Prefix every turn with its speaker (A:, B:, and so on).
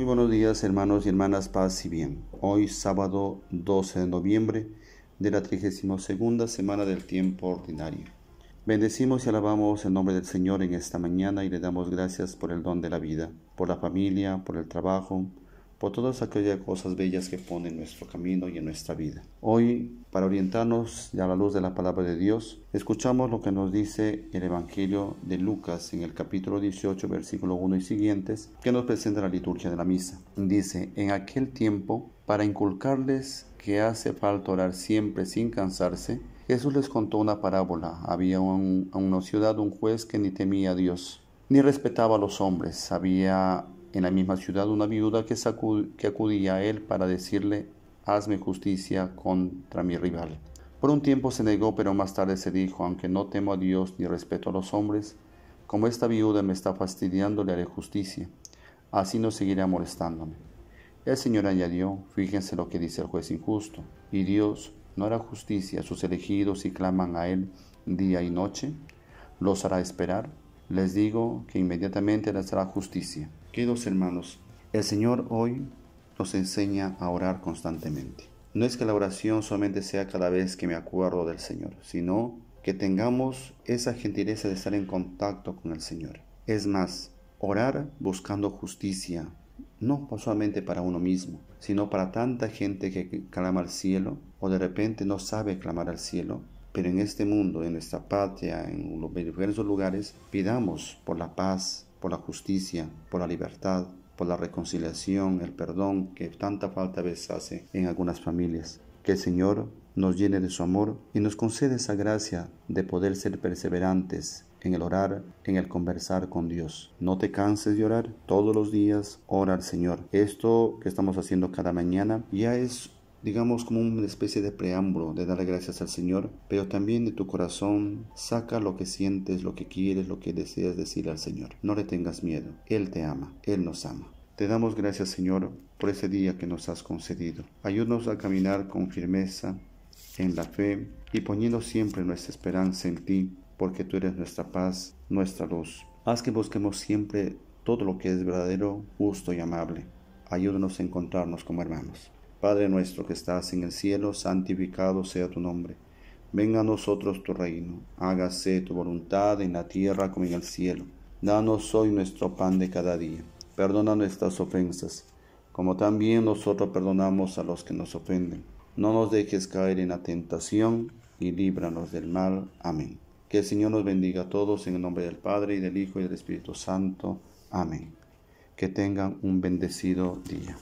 A: Muy buenos días hermanos y hermanas, paz y bien. Hoy sábado 12 de noviembre de la 32 semana del tiempo ordinario. Bendecimos y alabamos el nombre del Señor en esta mañana y le damos gracias por el don de la vida, por la familia, por el trabajo, por todas aquellas cosas bellas que pone en nuestro camino y en nuestra vida. Hoy, para orientarnos a la luz de la palabra de Dios, escuchamos lo que nos dice el Evangelio de Lucas en el capítulo 18, versículo 1 y siguientes, que nos presenta la liturgia de la misa. Dice, en aquel tiempo, para inculcarles que hace falta orar siempre sin cansarse, Jesús les contó una parábola. Había en una ciudad un juez que ni temía a Dios, ni respetaba a los hombres. Había en la misma ciudad una viuda que, acudía a él para decirle, hazme justicia contra mi rival. Por un tiempo se negó, pero más tarde se dijo, aunque no temo a Dios ni respeto a los hombres, como esta viuda me está fastidiando, le haré justicia. Así no seguirá molestándome. El Señor añadió, fíjense lo que dice el juez injusto, y Dios no hará justicia a sus elegidos si claman a Él día y noche, los hará esperar les digo que inmediatamente les hará justicia. Queridos hermanos, el Señor hoy nos enseña a orar constantemente. No es que la oración solamente sea cada vez que me acuerdo del Señor, sino que tengamos esa gentileza de estar en contacto con el Señor. Es más, orar buscando justicia, no solamente para uno mismo, sino para tanta gente que clama al cielo o de repente no sabe clamar al cielo pero en este mundo, en nuestra patria, en los diversos lugares, pidamos por la paz, por la justicia, por la libertad, por la reconciliación, el perdón que tanta falta a veces hace en algunas familias. Que el Señor nos llene de su amor y nos concede esa gracia de poder ser perseverantes en el orar, en el conversar con Dios. No te canses de orar todos los días, ora al Señor. Esto que estamos haciendo cada mañana ya es digamos como una especie de preámbulo de dar gracias al Señor, pero también de tu corazón saca lo que sientes, lo que quieres, lo que deseas decir al Señor. No le tengas miedo, Él te ama, Él nos ama. Te damos gracias Señor por ese día que nos has concedido. Ayúdanos a caminar con firmeza en la fe y poniendo siempre nuestra esperanza en ti, porque tú eres nuestra paz, nuestra luz. Haz que busquemos siempre todo lo que es verdadero, justo y amable. Ayúdanos a encontrarnos como hermanos. Padre nuestro que estás en el cielo, santificado sea tu nombre. Venga a nosotros tu reino, hágase tu voluntad en la tierra como en el cielo. Danos hoy nuestro pan de cada día. Perdona nuestras ofensas, como también nosotros perdonamos a los que nos ofenden. No nos dejes caer en la tentación y líbranos del mal. Amén. Que el Señor nos bendiga a todos en el nombre del Padre y del Hijo y del Espíritu Santo. Amén. Que tengan un bendecido día.